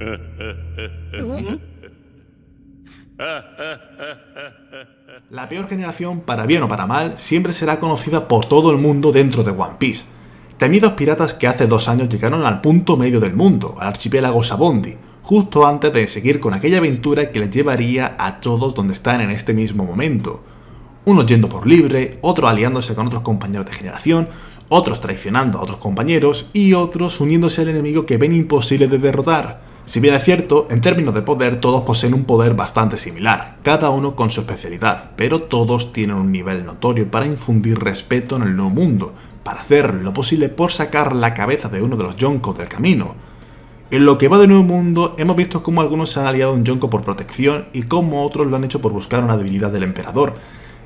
La peor generación, para bien o para mal, siempre será conocida por todo el mundo dentro de One Piece. Temidos piratas que hace dos años llegaron al punto medio del mundo, al archipiélago Sabondi, justo antes de seguir con aquella aventura que les llevaría a todos donde están en este mismo momento. Unos yendo por libre, otros aliándose con otros compañeros de generación, otros traicionando a otros compañeros y otros uniéndose al enemigo que ven imposible de derrotar. Si bien es cierto, en términos de poder todos poseen un poder bastante similar, cada uno con su especialidad, pero todos tienen un nivel notorio para infundir respeto en el nuevo mundo, para hacer lo posible por sacar la cabeza de uno de los Yonkos del camino. En lo que va de Nuevo Mundo hemos visto cómo algunos se han aliado a un Yonko por protección y cómo otros lo han hecho por buscar una debilidad del emperador,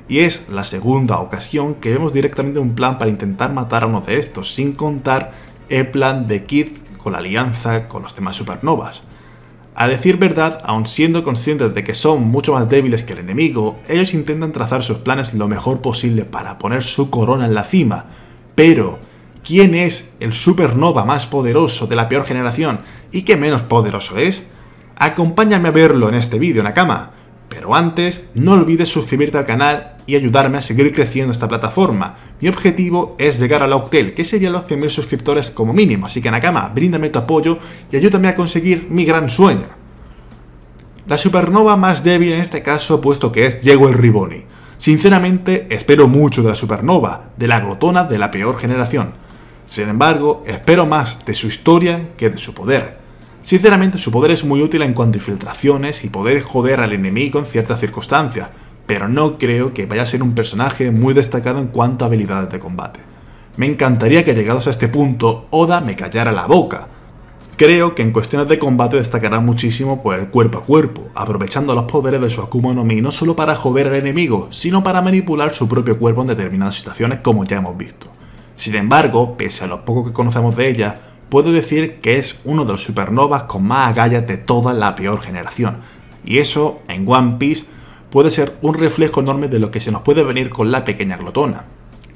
y es la segunda ocasión que vemos directamente un plan para intentar matar a uno de estos, sin contar el plan de Keith con la alianza, con los demás supernovas. A decir verdad, aun siendo conscientes de que son mucho más débiles que el enemigo, ellos intentan trazar sus planes lo mejor posible para poner su corona en la cima. Pero, ¿quién es el supernova más poderoso de la peor generación y qué menos poderoso es? Acompáñame a verlo en este vídeo, Nakama. Pero antes, no olvides suscribirte al canal y ayudarme a seguir creciendo esta plataforma. Mi objetivo es llegar a la Octel, que sería los 100.000 suscriptores como mínimo, así que Nakama, bríndame tu apoyo y ayúdame a conseguir mi gran sueño. La supernova más débil en este caso, puesto que es el Riboni. Sinceramente, espero mucho de la supernova, de la glotona de la peor generación. Sin embargo, espero más de su historia que de su poder. Sinceramente, su poder es muy útil en cuanto a infiltraciones y poder joder al enemigo en ciertas circunstancias, pero no creo que vaya a ser un personaje muy destacado en cuanto a habilidades de combate. Me encantaría que llegados a este punto, Oda me callara la boca. Creo que en cuestiones de combate destacará muchísimo por el cuerpo a cuerpo, aprovechando los poderes de su Akuma no Mi no solo para joder al enemigo, sino para manipular su propio cuerpo en determinadas situaciones como ya hemos visto. Sin embargo, pese a lo poco que conocemos de ella, puedo decir que es uno de los supernovas con más agallas de toda la peor generación, y eso, en One Piece, puede ser un reflejo enorme de lo que se nos puede venir con la pequeña glotona.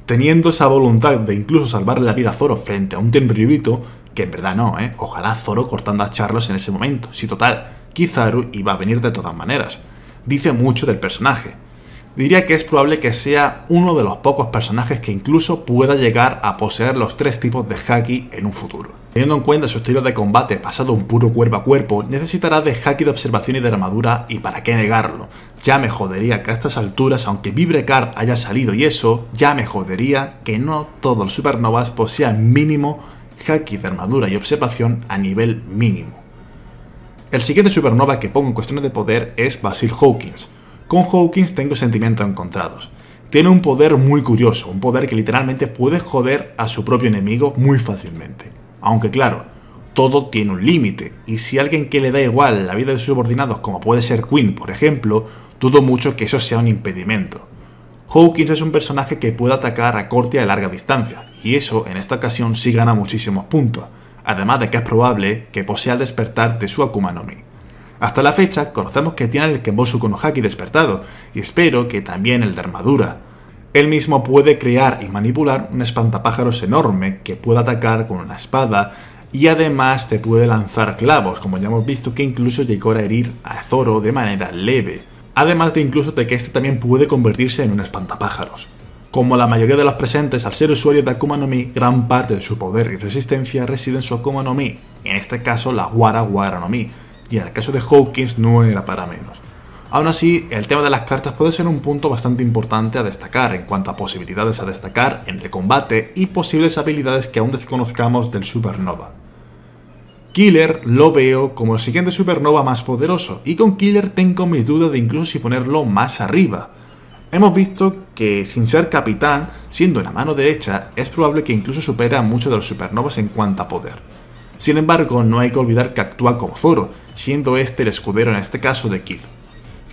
Teniendo esa voluntad de incluso salvar la vida a Zoro frente a un tenryubito, que en verdad no, ¿eh? Ojalá Zoro cortando a Charlos en ese momento. Si total, Kizaru iba a venir de todas maneras. Dice mucho del personaje. Diría que es probable que sea uno de los pocos personajes que incluso pueda llegar a poseer los tres tipos de haki en un futuro. Teniendo en cuenta su estilo de combate pasado un puro cuerpo a cuerpo, necesitará de haki de observación y de armadura y para qué negarlo, ya me jodería que a estas alturas, aunque Card haya salido y eso, ya me jodería que no todos los supernovas posean mínimo haki de armadura y observación a nivel mínimo. El siguiente supernova que pongo en cuestiones de poder es Basil Hawkins. Con Hawkins tengo sentimientos encontrados. Tiene un poder muy curioso, un poder que literalmente puede joder a su propio enemigo muy fácilmente. Aunque claro, todo tiene un límite, y si alguien que le da igual la vida de sus subordinados como puede ser Quinn, por ejemplo, dudo mucho que eso sea un impedimento. Hawkins es un personaje que puede atacar a corte y a larga distancia, y eso en esta ocasión sí gana muchísimos puntos, además de que es probable que posea el despertar de su Akuma no Mi. Hasta la fecha conocemos que tiene el Kenbosu Konohaki despertado, y espero que también el de armadura. Él mismo puede crear y manipular un espantapájaros enorme que puede atacar con una espada, y además te puede lanzar clavos, como ya hemos visto que incluso llegó a herir a Zoro de manera leve. Además de incluso de que este también puede convertirse en un espantapájaros. Como la mayoría de los presentes, al ser usuario de Akuma no Mi, gran parte de su poder y resistencia reside en su Akuma no Mi, en este caso la Wara Wara no Mi, y en el caso de Hawkins no era para menos. Aún así, el tema de las cartas puede ser un punto bastante importante a destacar en cuanto a posibilidades a destacar entre combate y posibles habilidades que aún desconozcamos del Supernova. Killer lo veo como el siguiente supernova más poderoso, y con Killer tengo mis dudas de incluso si ponerlo más arriba. Hemos visto que sin ser capitán, siendo en la mano derecha, es probable que incluso supera a muchos de los supernovas en cuanto a poder. Sin embargo, no hay que olvidar que actúa como Zoro, siendo este el escudero en este caso de Kid.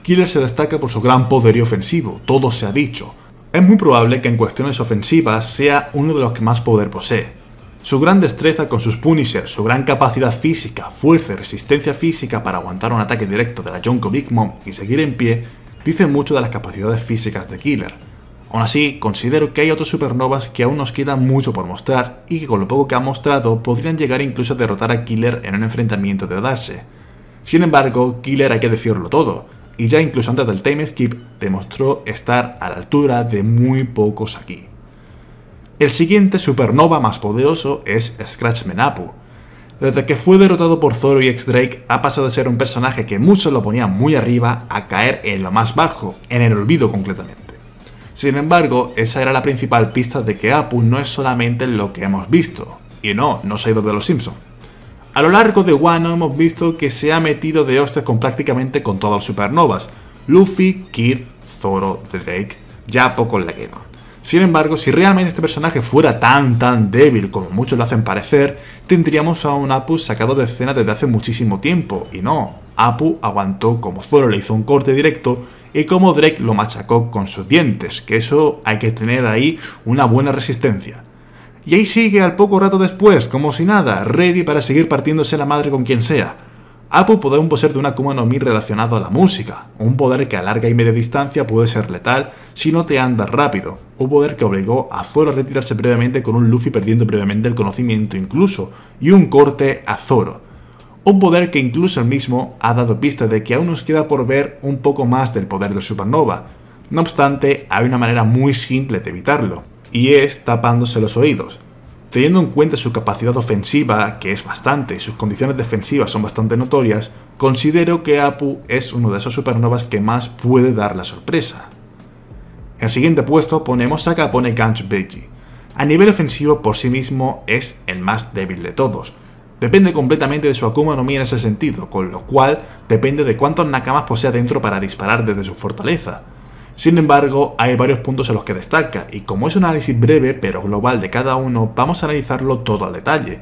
Killer se destaca por su gran poderío ofensivo, todo se ha dicho. Es muy probable que en cuestiones ofensivas sea uno de los que más poder posee, su gran destreza con sus Punisher, su gran capacidad física, fuerza y resistencia física para aguantar un ataque directo de la Jonko Big Mom y seguir en pie, dicen mucho de las capacidades físicas de Killer. Aún así, considero que hay otros supernovas que aún nos queda mucho por mostrar y que con lo poco que ha mostrado podrían llegar incluso a derrotar a Killer en un enfrentamiento de darse. Sin embargo, Killer hay que decirlo todo, y ya incluso antes del time skip demostró estar a la altura de muy pocos aquí. El siguiente supernova más poderoso es Scratchmen Apu. Desde que fue derrotado por Zoro y X-Drake, ha pasado de ser un personaje que muchos lo ponían muy arriba a caer en lo más bajo, en el olvido completamente. Sin embargo, esa era la principal pista de que Apu no es solamente lo que hemos visto. Y no, no se ha ido de los Simpsons. A lo largo de Wano hemos visto que se ha metido de hostes con prácticamente con todas las supernovas. Luffy, Kid, Zoro, Drake, ya poco le quedo. Sin embargo, si realmente este personaje fuera tan tan débil como muchos lo hacen parecer, tendríamos a un Apu sacado de escena desde hace muchísimo tiempo, y no, Apu aguantó como Zoro le hizo un corte directo y como Drake lo machacó con sus dientes, que eso hay que tener ahí una buena resistencia. Y ahí sigue al poco rato después, como si nada, ready para seguir partiéndose la madre con quien sea. Apu puede un poseer de un Akuma no Mi relacionado a la música, un poder que a larga y media distancia puede ser letal si no te andas rápido, un poder que obligó a Zoro a retirarse previamente con un Luffy perdiendo previamente el conocimiento incluso, y un corte a Zoro. Un poder que incluso el mismo ha dado pista de que aún nos queda por ver un poco más del poder de Supernova. No obstante, hay una manera muy simple de evitarlo, y es tapándose los oídos. Teniendo en cuenta su capacidad ofensiva, que es bastante, y sus condiciones defensivas son bastante notorias, considero que Apu es uno de esos supernovas que más puede dar la sorpresa. En el siguiente puesto ponemos a Capone Ganch Beji. A nivel ofensivo por sí mismo es el más débil de todos. Depende completamente de su Akuma no Mi en ese sentido, con lo cual depende de cuántos nakamas posea dentro para disparar desde su fortaleza. Sin embargo, hay varios puntos en los que destaca, y como es un análisis breve pero global de cada uno, vamos a analizarlo todo al detalle.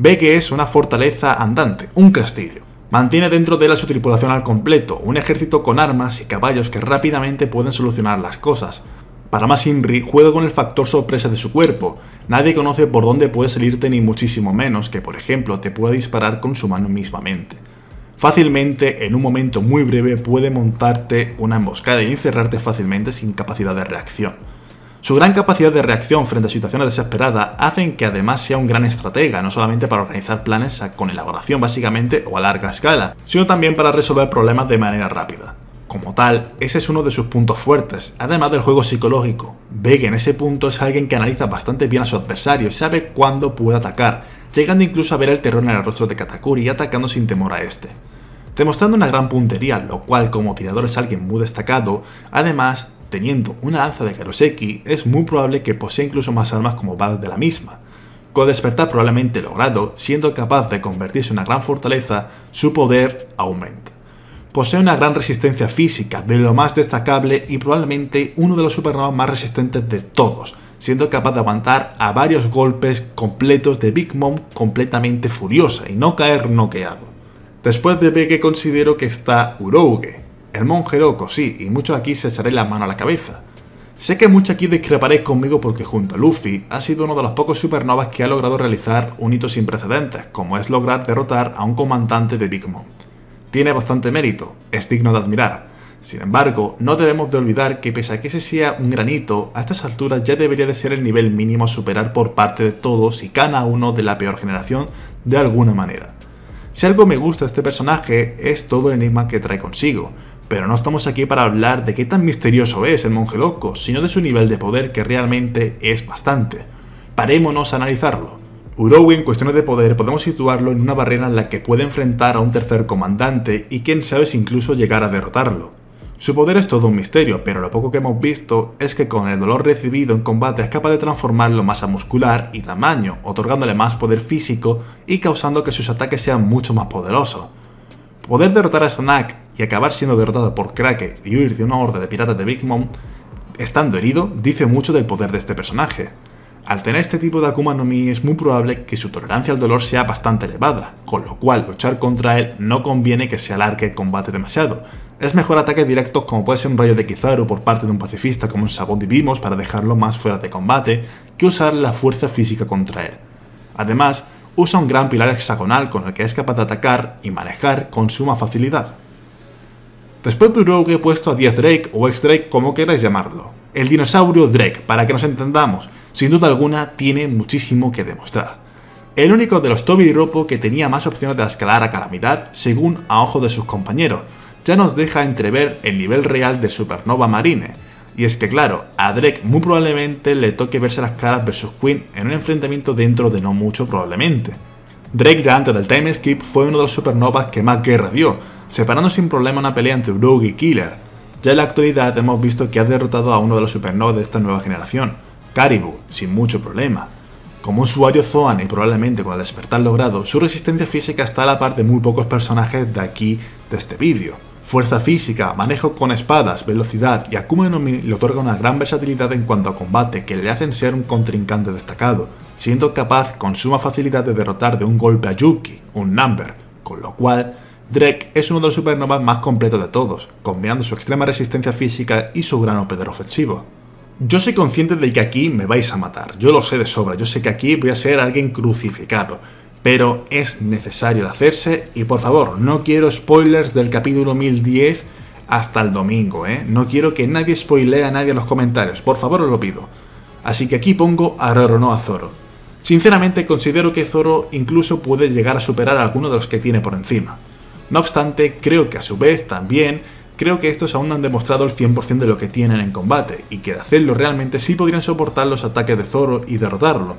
Ve que es una fortaleza andante, un castillo. Mantiene dentro de él a su tripulación al completo, un ejército con armas y caballos que rápidamente pueden solucionar las cosas. Para más Inri, juega con el factor sorpresa de su cuerpo. Nadie conoce por dónde puede salirte ni muchísimo menos que, por ejemplo, te pueda disparar con su mano mismamente fácilmente en un momento muy breve puede montarte una emboscada y encerrarte fácilmente sin capacidad de reacción. Su gran capacidad de reacción frente a situaciones desesperadas hacen que además sea un gran estratega, no solamente para organizar planes con elaboración básicamente o a larga escala, sino también para resolver problemas de manera rápida. Como tal, ese es uno de sus puntos fuertes, además del juego psicológico. Vega en ese punto es alguien que analiza bastante bien a su adversario y sabe cuándo puede atacar, llegando incluso a ver el terror en el rostro de Katakuri y atacando sin temor a este demostrando una gran puntería, lo cual como tirador es alguien muy destacado, además, teniendo una lanza de Karoseki, es muy probable que posea incluso más armas como balas de la misma. Con despertar probablemente logrado, siendo capaz de convertirse en una gran fortaleza, su poder aumenta. Posee una gran resistencia física, de lo más destacable y probablemente uno de los supernovas más resistentes de todos, siendo capaz de aguantar a varios golpes completos de Big Mom completamente furiosa y no caer noqueado. Después de que considero que está Uroge, el monje loco, sí, y muchos aquí se echaré la mano a la cabeza. Sé que muchos aquí discreparéis conmigo porque junto a Luffy ha sido uno de los pocos supernovas que ha logrado realizar un hito sin precedentes, como es lograr derrotar a un comandante de Big Mom. Tiene bastante mérito, es digno de admirar. Sin embargo, no debemos de olvidar que pese a que ese sea un granito, a estas alturas ya debería de ser el nivel mínimo a superar por parte de todos y cada uno de la peor generación de alguna manera. Si algo me gusta de este personaje es todo el enigma que trae consigo, pero no estamos aquí para hablar de qué tan misterioso es el monje loco, sino de su nivel de poder que realmente es bastante. Parémonos a analizarlo. Urowi en cuestiones de poder podemos situarlo en una barrera en la que puede enfrentar a un tercer comandante y quién sabe si incluso llegar a derrotarlo. Su poder es todo un misterio, pero lo poco que hemos visto es que con el dolor recibido en combate es capaz de transformarlo en masa muscular y tamaño, otorgándole más poder físico y causando que sus ataques sean mucho más poderosos. Poder derrotar a Snack y acabar siendo derrotado por Krake y huir de una horda de piratas de Big Mom, estando herido, dice mucho del poder de este personaje. Al tener este tipo de Akuma no Mi es muy probable que su tolerancia al dolor sea bastante elevada, con lo cual luchar contra él no conviene que se alargue el combate demasiado. Es mejor ataque directos como puede ser un rayo de Kizaru por parte de un pacifista como un Sabón Divimos para dejarlo más fuera de combate, que usar la fuerza física contra él. Además, usa un gran pilar hexagonal con el que es capaz de atacar y manejar con suma facilidad. Después de he puesto a 10 Drake o X Drake como queráis llamarlo, el dinosaurio Drake, para que nos entendamos, sin duda alguna tiene muchísimo que demostrar. El único de los Toby y Ropo que tenía más opciones de escalar a Calamidad, según a ojo de sus compañeros, ya nos deja entrever el nivel real de Supernova Marine. Y es que claro, a Drake muy probablemente le toque verse las caras versus Quinn en un enfrentamiento dentro de no mucho probablemente. Drake ya antes del time skip fue uno de los supernovas que más guerra dio, separando sin problema una pelea entre Rogue y Killer, ya en la actualidad hemos visto que ha derrotado a uno de los supernovas de esta nueva generación, Caribou, sin mucho problema. Como usuario Zoan y probablemente con el despertar logrado, su resistencia física está a la par de muy pocos personajes de aquí de este vídeo. Fuerza física, manejo con espadas, velocidad y Akuma no Mi le otorga una gran versatilidad en cuanto a combate que le hacen ser un contrincante destacado, siendo capaz con suma facilidad de derrotar de un golpe a Yuki, un Number, con lo cual Drek es uno de los supernovas más completos de todos, combinando su extrema resistencia física y su gran poder ofensivo. Yo soy consciente de que aquí me vais a matar, yo lo sé de sobra, yo sé que aquí voy a ser alguien crucificado, pero es necesario de hacerse y por favor, no quiero spoilers del capítulo 1010 hasta el domingo, ¿eh? No quiero que nadie spoilee a nadie en los comentarios, por favor os lo pido. Así que aquí pongo a Roro, a Zoro. Sinceramente considero que Zoro incluso puede llegar a superar a alguno de los que tiene por encima. No obstante, creo que a su vez también, creo que estos aún no han demostrado el 100% de lo que tienen en combate, y que de hacerlo realmente sí podrían soportar los ataques de Zoro y derrotarlo.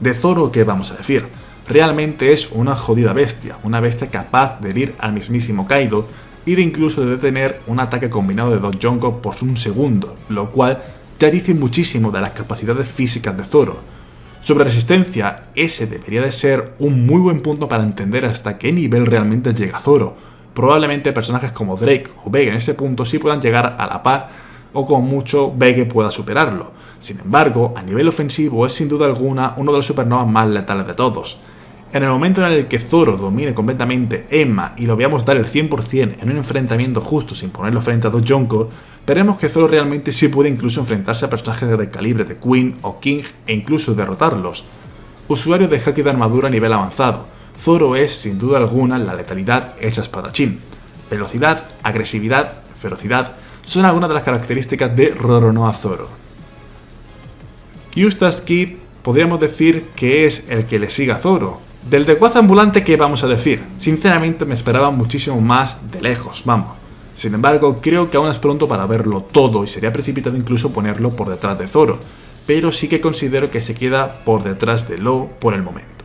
De Zoro, ¿qué vamos a decir? Realmente es una jodida bestia, una bestia capaz de herir al mismísimo Kaido, y de incluso de detener un ataque combinado de dos Jonko por un segundo, lo cual ya dice muchísimo de las capacidades físicas de Zoro, sobre resistencia, ese debería de ser un muy buen punto para entender hasta qué nivel realmente llega Zoro. Probablemente personajes como Drake o Vega en ese punto sí puedan llegar a la par o con mucho Vega pueda superarlo. Sin embargo, a nivel ofensivo es sin duda alguna uno de los supernovas más letales de todos. En el momento en el que Zoro domine completamente Emma y lo veamos dar el 100% en un enfrentamiento justo sin ponerlo frente a dos veremos que Zoro realmente sí puede incluso enfrentarse a personajes de calibre de Queen o King e incluso derrotarlos. Usuario de haki de armadura a nivel avanzado, Zoro es sin duda alguna la letalidad hecha espadachín. Velocidad, agresividad, ferocidad son algunas de las características de Roronoa Zoro. Eustace Kid podríamos decir que es el que le sigue a Zoro, del desguace ambulante, ¿qué vamos a decir? Sinceramente me esperaba muchísimo más de lejos, vamos. Sin embargo, creo que aún es pronto para verlo todo y sería precipitado incluso ponerlo por detrás de Zoro, pero sí que considero que se queda por detrás de Lo por el momento.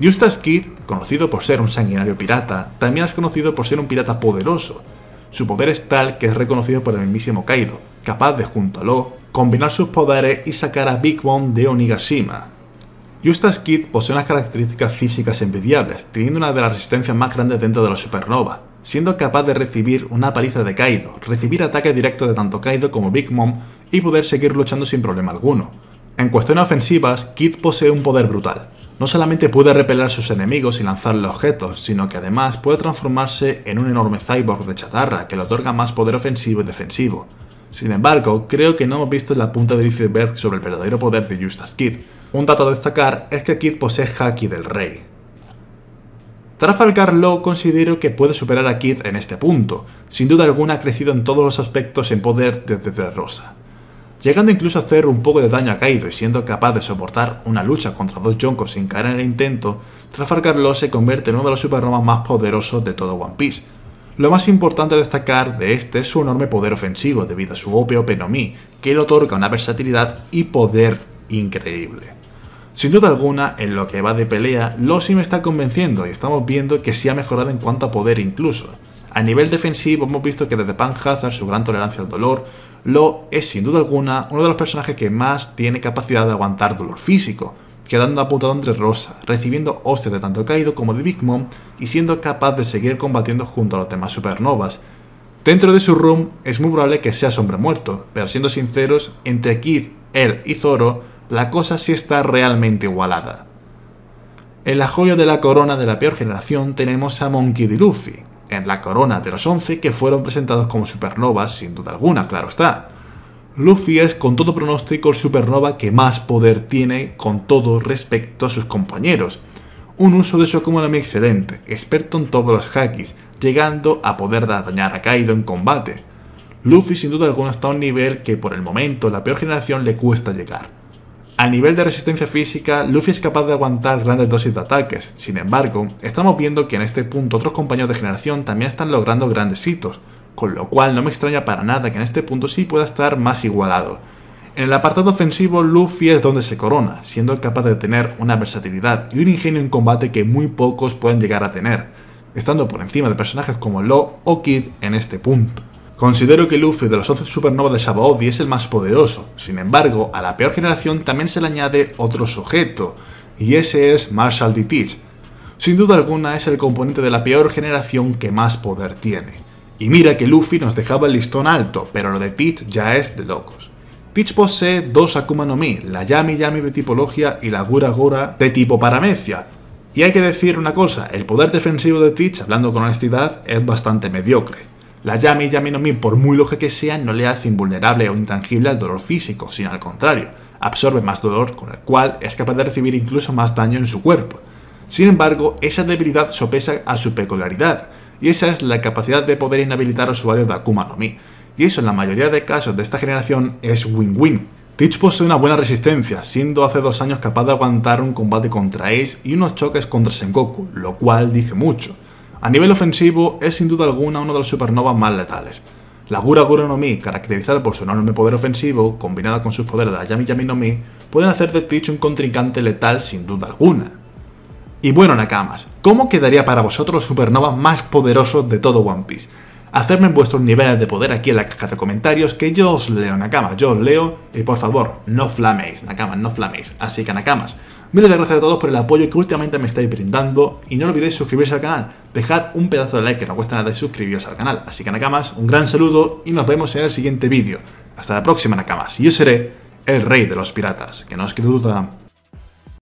Justas Kid, conocido por ser un sanguinario pirata, también es conocido por ser un pirata poderoso. Su poder es tal que es reconocido por el mismísimo Kaido, capaz de junto a Lo combinar sus poderes y sacar a Big Mom de Onigashima, Justus Kid posee unas características físicas envidiables, teniendo una de las resistencias más grandes dentro de la supernova, siendo capaz de recibir una paliza de Kaido, recibir ataques directos de tanto Kaido como Big Mom y poder seguir luchando sin problema alguno. En cuestiones ofensivas, Kid posee un poder brutal. No solamente puede repeler a sus enemigos y lanzarle objetos, sino que además puede transformarse en un enorme cyborg de chatarra que le otorga más poder ofensivo y defensivo. Sin embargo, creo que no hemos visto la punta del iceberg sobre el verdadero poder de Justas Kid, un dato a destacar es que Kid posee Haki del Rey. Trafalgar Law considero que puede superar a Kid en este punto, sin duda alguna ha crecido en todos los aspectos en poder desde Rosa, llegando incluso a hacer un poco de daño a Kaido y siendo capaz de soportar una lucha contra dos Yonkos sin caer en el intento, Trafalgar Law se convierte en uno de los supernomas más poderosos de todo One Piece. Lo más importante a destacar de este es su enorme poder ofensivo debido a su OP OMI que le otorga una versatilidad y poder increíble. Sin duda alguna, en lo que va de pelea, sí me está convenciendo y estamos viendo que sí ha mejorado en cuanto a poder incluso. A nivel defensivo hemos visto que desde Pan su gran tolerancia al dolor, Lo es sin duda alguna uno de los personajes que más tiene capacidad de aguantar dolor físico, quedando apuntado entre Rosa, recibiendo hostias de tanto Kaido como de Big Mom y siendo capaz de seguir combatiendo junto a los demás supernovas. Dentro de su room es muy probable que sea hombre muerto, pero siendo sinceros, entre Kid, él y Zoro la cosa sí está realmente igualada. En la joya de la corona de la peor generación tenemos a Monkey D. Luffy, en la corona de los 11 que fueron presentados como supernovas sin duda alguna, claro está. Luffy es con todo pronóstico el supernova que más poder tiene con todo respecto a sus compañeros. Un uso de su Akuma excelente, experto en todos los hakis, llegando a poder dañar a Kaido en combate. Luffy sin duda alguna está a un nivel que por el momento la peor generación le cuesta llegar. A nivel de resistencia física, Luffy es capaz de aguantar grandes dosis de ataques. Sin embargo, estamos viendo que en este punto otros compañeros de generación también están logrando grandes hitos, con lo cual no me extraña para nada que en este punto sí pueda estar más igualado. En el apartado ofensivo, Luffy es donde se corona, siendo capaz de tener una versatilidad y un ingenio en combate que muy pocos pueden llegar a tener, estando por encima de personajes como Law o Kid en este punto. Considero que Luffy de los 11 supernovas de Sabaody es el más poderoso, sin embargo, a la peor generación también se le añade otro sujeto, y ese es Marshall D. Teach. Sin duda alguna es el componente de la peor generación que más poder tiene. Y mira que Luffy nos dejaba el listón alto, pero lo de Teach ya es de locos. Teach posee dos Akuma no Mi, la Yami Yami de tipología y la Gura Gura de tipo paramecia. Y hay que decir una cosa, el poder defensivo de Teach, hablando con honestidad, es bastante mediocre. La Yami, y no Mi, por muy lógica que sea, no le hace invulnerable o intangible al dolor físico, sino al contrario, absorbe más dolor, con el cual es capaz de recibir incluso más daño en su cuerpo. Sin embargo, esa debilidad sopesa a su peculiaridad, y esa es la capacidad de poder inhabilitar a usuarios de Akuma no Mi, y eso en la mayoría de casos de esta generación es win-win. Teach posee una buena resistencia, siendo hace dos años capaz de aguantar un combate contra Ace y unos choques contra Sengoku, lo cual dice mucho. A nivel ofensivo, es sin duda alguna uno de los supernovas más letales. La Gura Gura no Mi, caracterizada por su enorme poder ofensivo, combinada con sus poderes de la Yami Yami no Mi, pueden hacer de Teach un contrincante letal sin duda alguna. Y bueno, Nakamas, ¿cómo quedaría para vosotros los supernovas más poderosos de todo One Piece? Hacedme vuestros niveles de poder aquí en la caja de comentarios, que yo os leo, Nakamas, yo os leo, y por favor, no flaméis, Nakamas, no flaméis. Así que, Nakamas, miles de gracias a todos por el apoyo que últimamente me estáis brindando, y no olvidéis suscribirse al canal, dejad un pedazo de like que no cuesta nada y suscribiros al canal. Así que Nakamas, un gran saludo y nos vemos en el siguiente vídeo. Hasta la próxima Nakamas, yo seré el rey de los piratas, que no os quede duda.